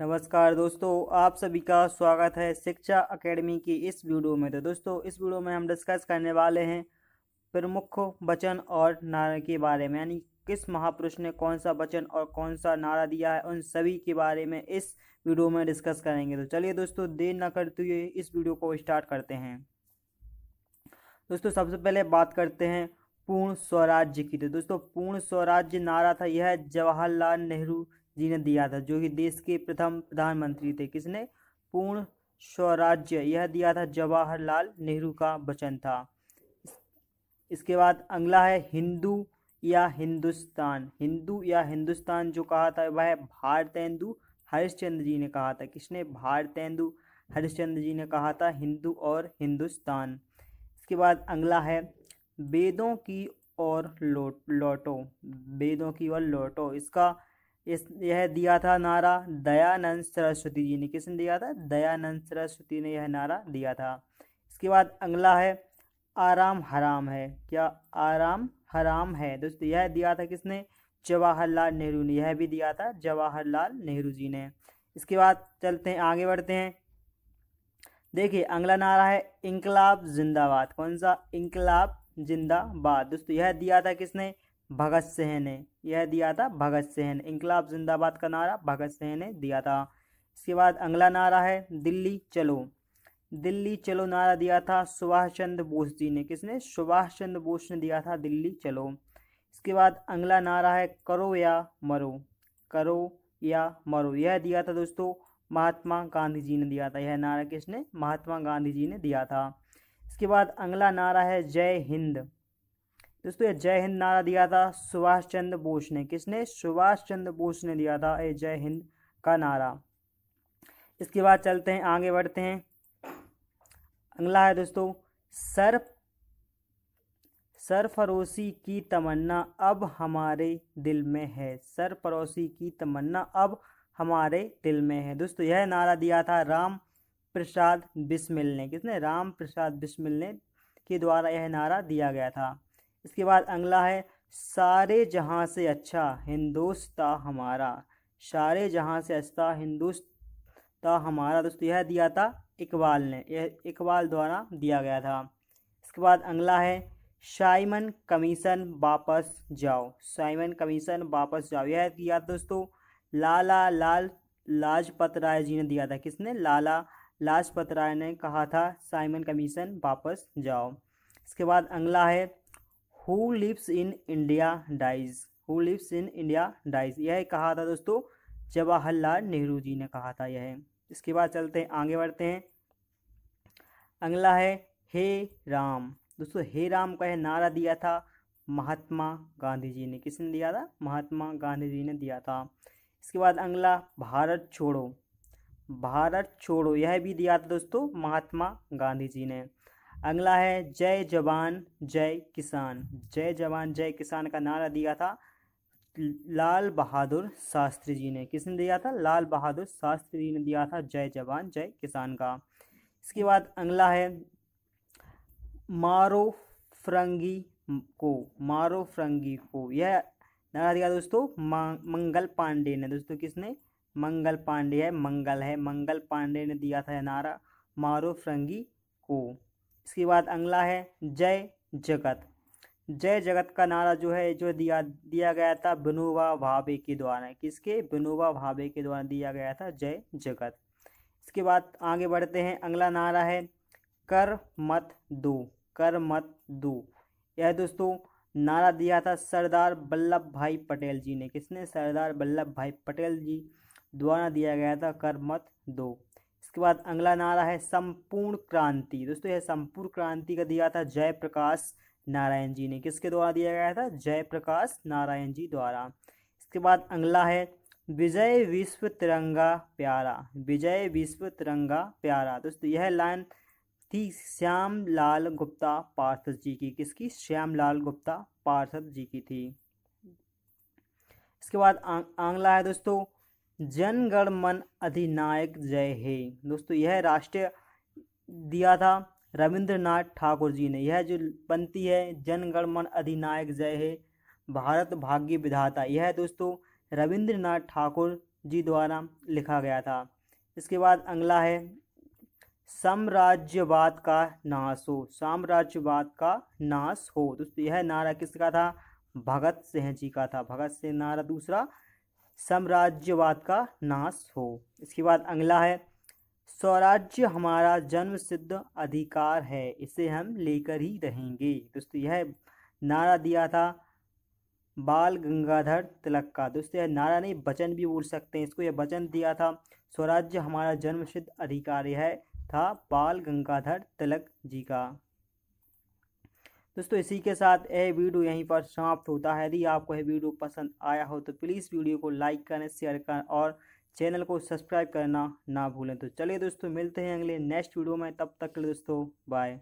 नमस्कार दोस्तों आप सभी का स्वागत है शिक्षा एकेडमी की इस वीडियो में तो दोस्तों इस वीडियो में हम डिस्कस करने वाले हैं प्रमुख वचन और नारे के बारे में यानी किस महापुरुष ने कौन सा वचन और कौन सा नारा दिया है उन सभी के बारे में इस वीडियो में डिस्कस करेंगे तो चलिए दोस्तों देर ना करते हुए इस वीडियो को स्टार्ट करते हैं दोस्तों सबसे पहले बात करते हैं पूर्ण स्वराज्य की तो दोस्तों पूर्ण स्वराज्य नारा था यह जवाहरलाल नेहरू जी ने दिया था जो कि देश के प्रथम प्रधानमंत्री थे किसने पूर्ण स्वराज्य यह दिया था जवाहरलाल नेहरू का वचन था इसके बाद अगला है हिंदू या हिंदुस्तान हिंदू या हिंदुस्तान जो कहा था वह भारतेंदु हरिश्चंद्र जी ने कहा था किसने भारतेंदु हरिश्चंद्र जी ने कहा था हिंदू और हिंदुस्तान इसके बाद अगला है वेदों की और लोट लोटो वेदों की और लोटो इसका इस यह दिया था नारा दयानंद सरस्वती जी ने किसने दिया था दयानंद सरस्वती ने यह नारा दिया था इसके बाद अगला है आराम हराम है क्या आराम हराम है दोस्तों यह दिया था किसने जवाहरलाल नेहरू ने यह भी दिया था जवाहरलाल नेहरू जी ने इसके बाद चलते हैं आगे बढ़ते हैं देखिए अगला नारा है इंकलाब जिंदाबाद कौन सा इंकलाब जिंदाबाद दोस्तों यह दिया था किसने भगत सिंह ने यह दिया था भगत सिंह ने इंकलाब जिंदाबाद का नारा भगत सिंह ने दिया था इसके बाद अगला नारा है दिल्ली चलो दिल्ली चलो नारा दिया था सुभाष चंद्र बोस जी ने किसने सुभाष चंद्र बोस ने दिया था दिल्ली चलो इसके बाद अगला नारा है करो या मरो करो या मरो यह दिया था दोस्तों महात्मा गांधी जी ने दिया था यह नारा किसने महात्मा गांधी जी ने दिया था इसके बाद अगला नारा है जय हिंद दोस्तों ये जय हिंद नारा दिया था सुभाष चंद्र बोस ने किसने सुभाष चंद्र बोस ने दिया था ये जय हिंद का नारा इसके बाद चलते हैं आगे बढ़ते हैं अगला है दोस्तों सर सरफरोशी की तमन्ना अब हमारे दिल में है सरफरोशी की तमन्ना अब हमारे दिल में है दोस्तों यह नारा दिया था राम प्रसाद बिस्मिल ने किसने राम प्रसाद बिस्मिल ने के द्वारा यह नारा दिया गया था इसके बाद अगला है सारे जहाँ से अच्छा हिंदुस्ता हमारा सारे जहाँ से अच्छा हिंदुस्ता हमारा दोस्तों यह दिया था इकबाल ने यह इकबाल द्वारा दिया गया था इसके बाद अगला है साइमन कमीशन वापस जाओ साइमन कमीशन वापस जाओ यह दिया दोस्तों लाला लाल लाजपत राय जी ने दिया था किसने लाला लाजपत राय ने कहा था साइमन कमीशन वापस जाओ इसके बाद अगला है who lives in India dies who lives in India dies यह कहा था दोस्तों जवाहरलाल नेहरू जी ने कहा था यह इसके बाद चलते हैं आगे बढ़ते हैं अगला है हे राम दोस्तों हे राम का यह नारा दिया था महात्मा गांधी जी ने किसने दिया था महात्मा गांधी जी ने दिया था इसके बाद अगला भारत छोड़ो भारत छोड़ो यह भी दिया था दोस्तों महात्मा गांधी जी ने अगला है जय जवान जय किसान जय जवान जय किसान का नारा दिया था लाल बहादुर शास्त्री जी ने किसने दिया था लाल बहादुर शास्त्री जी ने दिया था जय जवान जय किसान का इसके बाद अगला है मारो फ्रंगी को मारो फ्रंगी को यह नारा दिया दोस्तों मंगल पांडे ने दोस्तों किसने मंगल पांडे है मंगल है मंगल पांडे ने दिया था यह नारा मारो फ्रंगी को इसके बाद अगला है जय जगत जय जगत का नारा जो है जो दिया दिया गया था विनोबा भावे के द्वारा किसके विनोबा भावे के द्वारा दिया गया था जय जगत इसके बाद आगे बढ़ते हैं अगला नारा है कर मत दो कर मत दो यह दोस्तों नारा दिया था सरदार वल्लभ भाई पटेल जी ने किसने सरदार वल्लभ भाई पटेल जी द्वारा दिया गया था कर मत दो इसके बाद अगला नारा है संपूर्ण क्रांति दोस्तों यह संपूर्ण क्रांति का दिया था जयप्रकाश नारायण जी ने किसके द्वारा दिया गया था जयप्रकाश नारायण जी द्वारा इसके बाद अगला है विजय विश्व तिरंगा प्यारा विजय विश्व तिरंगा प्यारा दोस्तों यह लाइन थी श्याम लाल गुप्ता पार्षद जी की किसकी श्याम लाल गुप्ता पार्षद जी की थी इसके बाद आंगला है दोस्तों जनगण मन अधिनायक जय हे दोस्तों यह राष्ट्रीय दिया था रविंद्रनाथ ठाकुर जी ने यह जो पंक्ति है जनगण मन अधिनायक जय हे भारत भाग्य विधाता यह दोस्तों रविंद्रनाथ ठाकुर जी द्वारा लिखा गया था इसके बाद अगला है साम्राज्यवाद का नाश हो साम्राज्यवाद का नाश हो दोस्तों यह नारा किसका था भगत सिंह जी का था भगत सिंह नारा दूसरा साम्राज्यवाद का नाश हो इसके बाद अगला है स्वराज्य हमारा जन्म सिद्ध अधिकार है इसे हम लेकर ही रहेंगे दोस्तों यह नारा दिया था बाल गंगाधर तिलक का दोस्तों यह नारा नहीं वचन भी बोल सकते हैं इसको यह वचन दिया था स्वराज्य हमारा जन्म सिद्ध अधिकार यह था बाल गंगाधर तिलक जी का दोस्तों इसी के साथ यह वीडियो यहीं पर समाप्त होता है यदि आपको यह वीडियो पसंद आया हो तो प्लीज़ वीडियो को लाइक करें शेयर करें और चैनल को सब्सक्राइब करना ना भूलें तो चलिए दोस्तों मिलते हैं अगले नेक्स्ट वीडियो में तब तक के लिए दोस्तों बाय